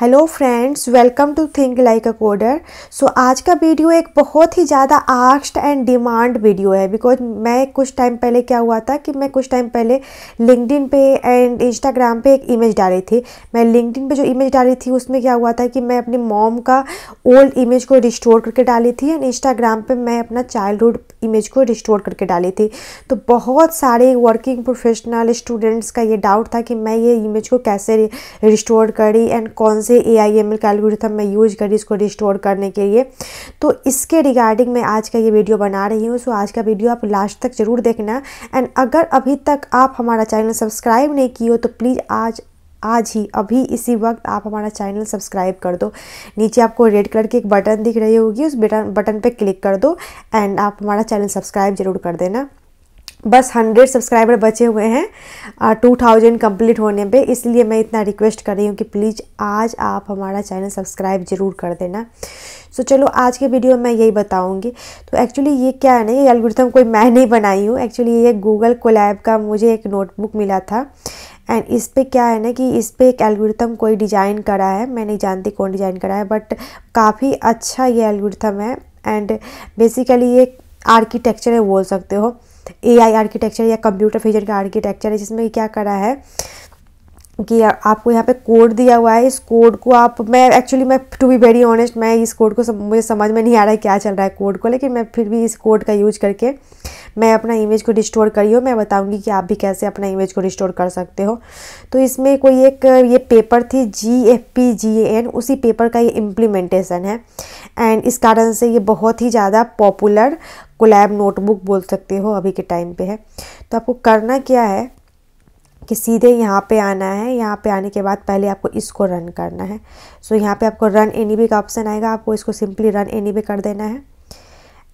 hello friends welcome to think like a coder so आज का वीडियो एक बहुत ही ज़्यादा आस्ट एंड डिमांड वीडियो है बिकॉज मैं कुछ टाइम पहले क्या हुआ था कि मैं कुछ टाइम पहले लिंकडिन पे एंड इंस्टाग्राम पे एक इमेज डाली थी मैं लिंकडिन पे जो इमेज डाली थी उसमें क्या हुआ था कि मैं अपनी मॉम का ओल्ड इमेज को रिस्टोर करके डाली थी एंड इंस्टाग्राम पर मैं अपना चाइल्ड इमेज को रिस्टोर करके डाली थी तो बहुत सारे वर्किंग प्रोफेशनल स्टूडेंट्स का ये डाउट था कि मैं ये इमेज को कैसे रिस्टोर करी एंड कौन से ए आई एम एल का एल्गोरिथम मैं यूज करी इसको रिस्टोर करने के लिए तो इसके रिगार्डिंग मैं आज का ये वीडियो बना रही हूँ सो आज का वीडियो आप लास्ट तक ज़रूर देखना एंड अगर अभी तक आप हमारा चैनल सब्सक्राइब नहीं की हो तो प्लीज़ आज आज ही अभी इसी वक्त आप हमारा चैनल सब्सक्राइब कर दो नीचे आपको रेड कलर की एक बटन दिख रही होगी उस बटन बटन पर क्लिक कर दो एंड आप हमारा चैनल सब्सक्राइब जरूर कर देना बस हंड्रेड सब्सक्राइबर बचे हुए हैं टू थाउजेंड कम्प्लीट होने पे इसलिए मैं इतना रिक्वेस्ट कर रही हूँ कि प्लीज़ आज आप हमारा चैनल सब्सक्राइब ज़रूर कर देना सो so, चलो आज के वीडियो में मैं यही बताऊँगी तो एक्चुअली ये क्या है ना ये एल्गोरिथम कोई मैं नहीं बनाई हूँ एक्चुअली ये गूगल कोलैब का मुझे एक नोटबुक मिला था एंड इस पर क्या है ना कि इस पर एक एल्गोरिथम कोई डिज़ाइन करा है मैं नहीं जानती कौन डिज़ाइन करा है बट काफ़ी अच्छा ये एल्गोरिथम है एंड बेसिकली ये आर्किटेक्चर है बोल सकते हो ए आई आर्किटेक्चर या कंप्यूटर फ्यूजन का आर्किटेक्चर है जिसमें क्या करा है कि आपको यहाँ पे कोड दिया हुआ है इस कोड को आप मैं एक्चुअली मैं टू बी वेरी ऑनेस्ट मैं इस कोड को सम, मुझे समझ में नहीं आ रहा है क्या चल रहा है कोड को लेकिन मैं फिर भी इस कोड का यूज करके मैं अपना इमेज को रिस्टोर करी हो मैं बताऊंगी कि आप भी कैसे अपना इमेज को रिस्टोर कर सकते हो तो इसमें कोई एक ये पेपर थी G F P G A N paper का ये इम्प्लीमेंटेशन है एंड इस कारण से ये बहुत ही ज़्यादा पॉपुलर कोलैब नोटबुक बोल सकते हो अभी के टाइम पे है तो आपको करना क्या है कि सीधे यहाँ पे आना है यहाँ पे आने के बाद पहले आपको इसको रन करना है सो so, यहाँ पे आपको रन एनी बी का ऑप्शन आएगा आपको इसको सिंपली रन एनी बी कर देना है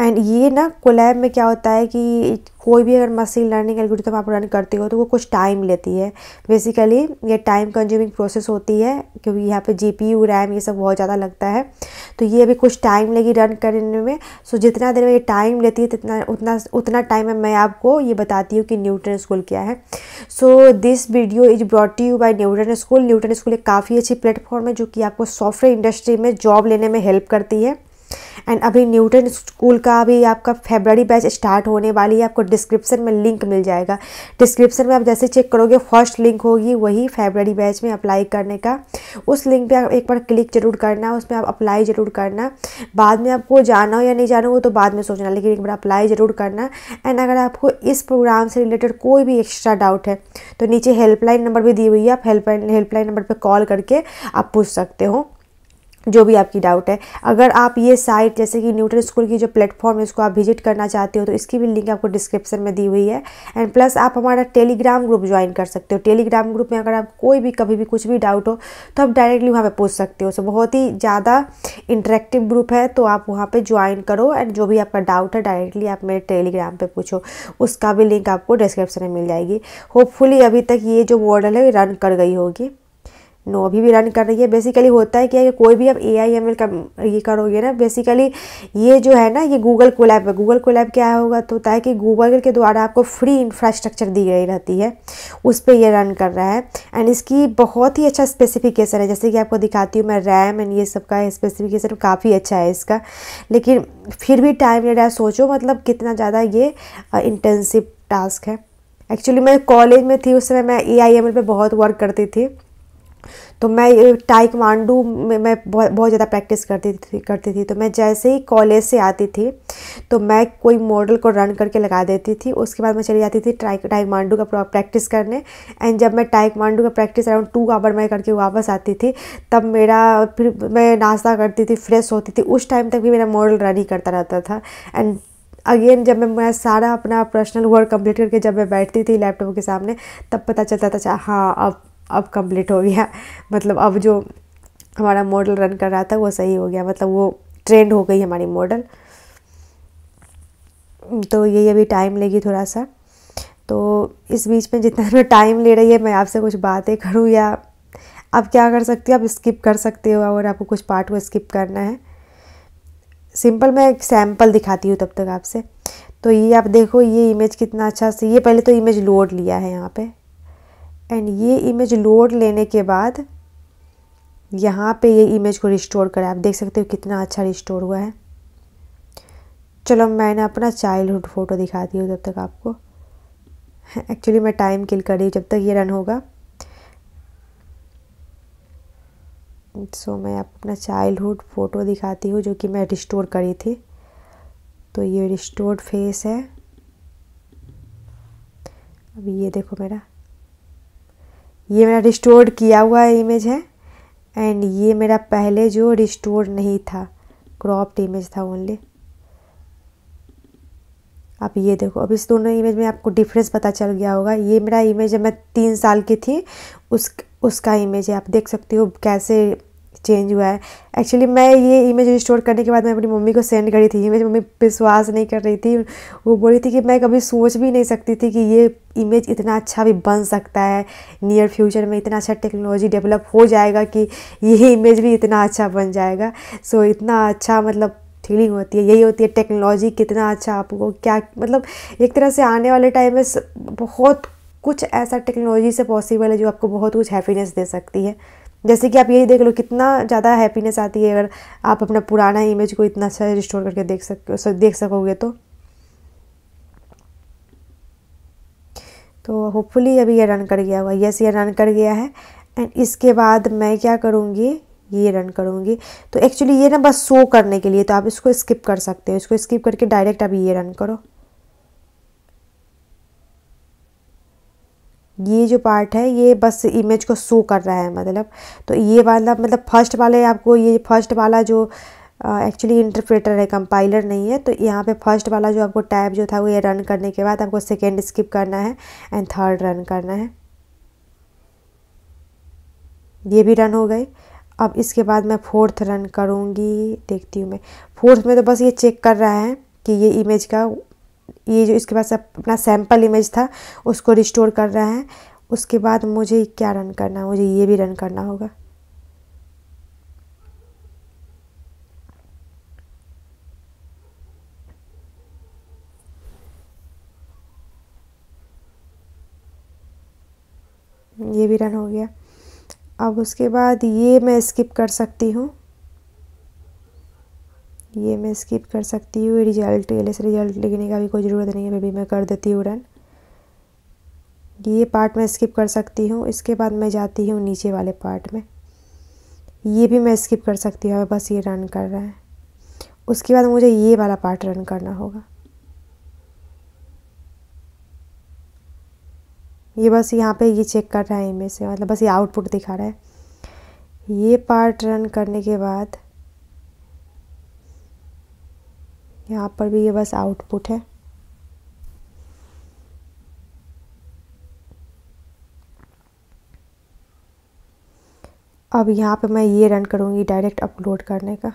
एंड ये ना कोलैब में क्या होता है कि कोई भी अगर मशीन लर्निंग एल्गोरिथम आप रन करते हो तो वो कुछ टाइम लेती है बेसिकली ये टाइम कंज्यूमिंग प्रोसेस होती है क्योंकि यहाँ पे जी पी यू रैम ये सब बहुत ज़्यादा लगता है तो ये अभी कुछ टाइम लेगी रन करने में सो जितना देर में ये टाइम लेती है उतना उतना टाइम में मैं आपको ये बताती हूँ कि न्यूटन स्कूल क्या है so this video is brought you by Newton school Newton school एक काफ़ी अच्छी प्लेटफॉर्म है जो कि आपको सॉफ्टवेयर इंडस्ट्री में जॉब लेने में हेल्प करती है एंड अभी न्यूटन स्कूल का अभी आपका फेबररी बैच स्टार्ट होने वाली है आपको डिस्क्रिप्शन में लिंक मिल जाएगा डिस्क्रिप्शन में आप जैसे चेक करोगे फर्स्ट लिंक होगी वही फेबररी बैच में अप्लाई करने का उस लिंक पे आप एक बार क्लिक जरूर करना उसमें आप अप्लाई ज़रूर करना बाद में आपको जाना हो या नहीं जाना हो तो बाद में सोचना लेकिन एक बार अप्लाई ज़रूर करना एंड अगर आपको इस प्रोग्राम से रिलेटेड कोई भी एक्स्ट्रा डाउट है तो नीचे हेल्पलाइन नंबर भी दी हुई है आप हेल्पलाइन हेल्पलाइन नंबर पर कॉल करके आप पूछ सकते हो जो भी आपकी डाउट है अगर आप ये साइट जैसे कि न्यूटन स्कूल की जो प्लेटफॉर्म है उसको आप विजिट करना चाहते हो तो इसकी भी लिंक आपको डिस्क्रिप्शन में दी हुई है एंड प्लस आप हमारा टेलीग्राम ग्रुप ज्वाइन कर सकते हो टेलीग्राम ग्रुप में अगर आप कोई भी कभी भी कुछ भी डाउट हो तो आप डायरेक्टली वहाँ पर पूछ सकते हो सो बहुत ही ज़्यादा इंटरेक्टिव ग्रुप है तो आप वहाँ पर ज्वाइन करो एंड जो भी आपका डाउट है डायरेक्टली आप मेरे टेलीग्राम पर पूछो उसका भी लिंक आपको डिस्क्रिप्शन में मिल जाएगी होपफुली अभी तक ये जो मॉडल है रन कर गई होगी नो अभी भी रन कर रही है बेसिकली होता है क्या है कि कोई भी अब ए आई एम एल का ये करोगे ना बेसिकली ये जो है ना ये गूगल कोलैब है गूगल कोलैब क्या होगा तो होता है कि गूगल के द्वारा आपको फ्री इंफ्रास्ट्रक्चर दी गई रहती है उस पर यह रन कर रहा है एंड इसकी बहुत ही अच्छा स्पेसिफिकेशन है जैसे कि आपको दिखाती हूँ मैं रैम एंड ये सब का स्पेसिफिकेशन काफ़ी अच्छा है इसका लेकिन फिर भी टाइम ले रहा है सोचो मतलब कितना ज़्यादा ये इंटेंसिव टास्क है एक्चुअली मैं कॉलेज में थी उस समय मैं ए आई एम एल पर बहुत वर्क करती थी तो मैं टाइकवांडू में मैं बहुत बहुत ज़्यादा प्रैक्टिस करती थी करती थी तो मैं जैसे ही कॉलेज से आती थी तो मैं कोई मॉडल को रन करके लगा देती थी उसके बाद मैं चली जाती थी टाई टाइकमांडू का प्रैक्टिस करने एंड जब मैं टाइकमांडू का प्रैक्टिस अराउंड टू आवर मैं करके वापस आती थी तब मेरा फिर मैं नाश्ता करती थी फ्रेश होती थी उस टाइम तक भी मेरा मॉडल रन ही करता रहता था एंड अगेन जब मैं मैं सारा अपना पर्सनल वर्क कंप्लीट करके जब मैं बैठती थी लैपटॉप के सामने तब पता चलता था अच्छा, हाँ अब अब कंप्लीट हो गया मतलब अब जो हमारा मॉडल रन कर रहा था वो सही हो गया मतलब वो ट्रेंड हो गई हमारी मॉडल तो ये अभी टाइम लेगी थोड़ा सा तो इस बीच में जितना मैं टाइम ले रही है मैं आपसे कुछ बातें करूँ या आप क्या कर सकते हो आप स्किप कर सकते हो और आपको कुछ पार्ट को स्किप करना है सिंपल मैं एक सैम्पल दिखाती हूँ तब तक आपसे तो ये आप देखो ये इमेज कितना अच्छा से ये पहले तो इमेज लोड लिया है यहाँ पे एंड ये इमेज लोड लेने के बाद यहाँ पे ये इमेज को रिस्टोर करा आप देख सकते हो कितना अच्छा रिस्टोर हुआ है चलो मैंने अपना चाइल्डहुड फ़ोटो दिखाती हूँ जब तक आपको एक्चुअली मैं टाइम किल कर रही हूँ जब तक ये रन होगा सो so, मैं अपना चाइल्डहुड फ़ोटो दिखाती हूँ जो कि मैं रिस्टोर करी थी तो ये रिस्टोर्ड फेस है अब ये देखो मेरा ये मेरा रिस्टोर्ड किया हुआ इमेज है एंड ये मेरा पहले जो रिस्टोर नहीं था क्रॉप्ड इमेज था ओनली आप ये देखो अब इस दोनों इमेज में आपको डिफरेंस पता चल गया होगा ये मेरा इमेज है मैं तीन साल की थी उस उसका इमेज है आप देख सकते हो कैसे चेंज हुआ है एक्चुअली मैं ये इमेज रिस्टोर करने के बाद मैं अपनी मम्मी को सेंड करी थी इमेज मम्मी विश्वास नहीं कर रही थी वो बोली थी कि मैं कभी सोच भी नहीं सकती थी कि ये इमेज इतना अच्छा भी बन सकता है नियर फ्यूचर में इतना अच्छा टेक्नोलॉजी डेवलप हो जाएगा कि ये इमेज भी इतना अच्छा बन जाएगा सो so, इतना अच्छा मतलब फीलिंग होती है यही होती है टेक्नोलॉजी कितना अच्छा आपको क्या मतलब एक तरह से आने वाले टाइम में बहुत कुछ ऐसा टेक्नोलॉजी से पॉसिबल है जो आपको बहुत कुछ हैप्पीनेस दे सकती है जैसे कि आप यही देख लो कितना ज़्यादा हैप्पीनेस आती है अगर आप अपना पुराना इमेज को इतना अच्छा रिस्टोर करके देख सक देख सकोगे तो तो होपफुली अभी ये रन कर गया होगा यस ये रन कर गया है एंड इसके बाद मैं क्या करूँगी ये रन करूँगी तो एक्चुअली ये ना बस शो करने के लिए तो आप इसको स्किप कर सकते हो इसको स्किप करके डायरेक्ट आप ये रन करो ये जो पार्ट है ये बस इमेज को शो कर रहा है मतलब तो ये वाला मतलब फर्स्ट वाले आपको ये फर्स्ट वाला जो एक्चुअली इंटरप्रेटर है कंपाइलर नहीं है तो यहाँ पे फर्स्ट वाला जो आपको टैब जो था वो ये रन करने के बाद आपको सेकेंड स्किप करना है एंड थर्ड रन करना है ये भी रन हो गए अब इसके बाद मैं फोर्थ रन करूँगी देखती हूँ मैं फोर्थ में तो बस ये चेक कर रहा है कि ये इमेज का ये जो इसके पास अपना सैम्पल इमेज था उसको रिस्टोर कर रहा है उसके बाद मुझे क्या रन करना है मुझे ये भी रन करना होगा ये भी रन हो गया अब उसके बाद ये मैं स्किप कर सकती हूँ ये मैं स्किप कर सकती हूँ रिजल्ट एस रिजल्ट लिखने का भी कोई ज़रूरत नहीं है फिर भी मैं कर देती हूँ रन ये पार्ट मैं स्किप कर सकती हूँ इसके बाद मैं जाती हूँ नीचे वाले पार्ट में ये भी मैं स्किप कर सकती हूँ बस ये रन कर रहा है उसके बाद मुझे ये वाला पार्ट रन करना होगा ये बस यहाँ पे ये चेक कर रहा है इमेज से मतलब बस ये आउटपुट दिखा रहा है ये पार्ट रन करने के बाद यहाँ पर भी ये बस आउटपुट है अब यहाँ पे मैं ये रन करूँगी डायरेक्ट अपलोड करने का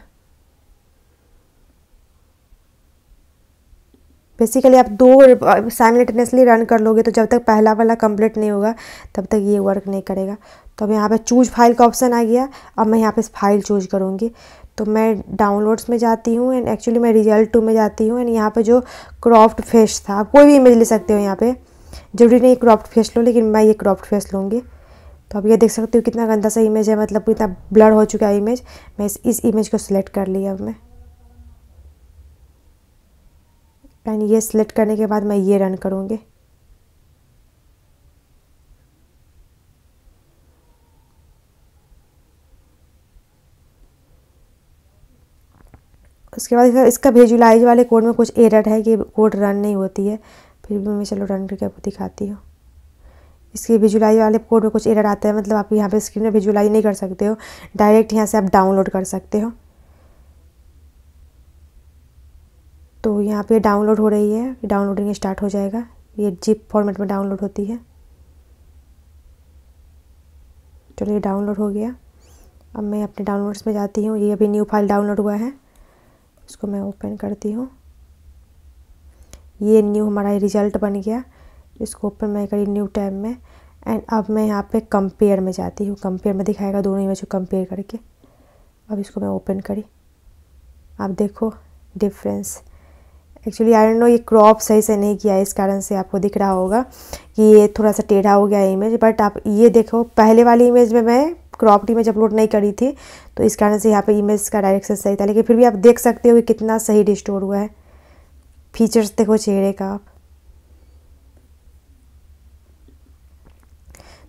बेसिकली आप दो साइमिलटेनियसली रन कर लोगे तो जब तक पहला वाला कंप्लीट नहीं होगा तब तक ये वर्क नहीं करेगा तो अब यहाँ पे चूज फाइल का ऑप्शन आ गया अब मैं यहाँ पे फाइल चूज करूँगी तो मैं डाउनलोड्स में जाती हूँ एंड एक्चुअली मैं रिजल्ट टू में जाती हूँ एंड यहाँ पर जो क्रॉफ्ट फेस था आप कोई भी इमेज ले सकते हो यहाँ पर जरूरी नहीं क्रॉफ्ट फेस लो लेकिन मैं ये क्रॉफ्ट फेस लूँगी तो अब ये देख सकते हो कितना गंदा सा इमेज है मतलब कितना ब्लर हो चुका है इमेज मैं इस इमेज को सिलेक्ट कर लिया अब मैं एंड ये सिलेक्ट करने के बाद मैं ये रन करूँगी उसके बाद इसका भेजुलाइज वाले कोड में कुछ एरर है कि कोड रन नहीं होती है फिर भी मैं चलो रन करके आपको दिखाती हूँ इसके भेजुलाइज वाले कोड में कुछ एरर आता है मतलब आप यहाँ पे स्क्रीन में भेजुलाइज नहीं कर सकते हो डायरेक्ट यहाँ से आप डाउनलोड कर सकते हो तो यहाँ पे डाउनलोड हो रही है डाउनलोडिंग स्टार्ट हो जाएगा ये जिप फॉर्मेट में डाउनलोड होती है चलो ये डाउनलोड हो गया अब मैं अपने डाउनलोड्स में जाती हूँ ये अभी न्यू फाइल डाउनलोड हुआ है इसको मैं ओपन करती हूँ ये न्यू हमारा रिजल्ट बन गया इसको ओपन मैं करी न्यू टैब में एंड अब मैं यहाँ पे कंपेयर में जाती हूँ कंपेयर में दिखाएगा दोनों इमेज को कंपेयर करके अब इसको मैं ओपन करी आप देखो difference actually I don't know ये क्रॉप सही से नहीं किया है इस कारण से आपको दिख रहा होगा कि ये थोड़ा सा टेढ़ा हो गया इमेज बट आप ये देखो पहले वाली इमेज में मैं क्रॉप्ड इमेज अपलोड नहीं करी थी तो इस कारण से यहाँ पे इमेज का डायरेक्शन सही था लेकिन फिर भी आप देख सकते हो कि कितना सही डिस्टोर हुआ है फीचर्स देखो चेहरे का आप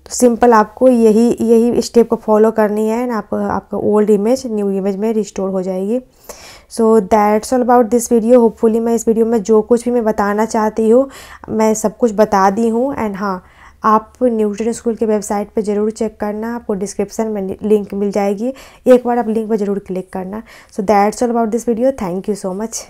तो सिंपल आपको यही यही स्टेप को फॉलो करनी है ना आपको आपका ओल्ड इमेज न्यू इमेज में रिस्टोर हो जाएगी so that's all about this video hopefully मैं इस वीडियो में जो कुछ भी मैं बताना चाहती हूँ मैं सब कुछ बता दी हूँ एंड हाँ आप न्यूट्रन स्कूल की वेबसाइट पर ज़रूर चेक करना आपको डिस्क्रिप्शन में लिंक मिल जाएगी एक बार आप लिंक पर ज़रूर क्लिक करना so that's all about this video thank you so much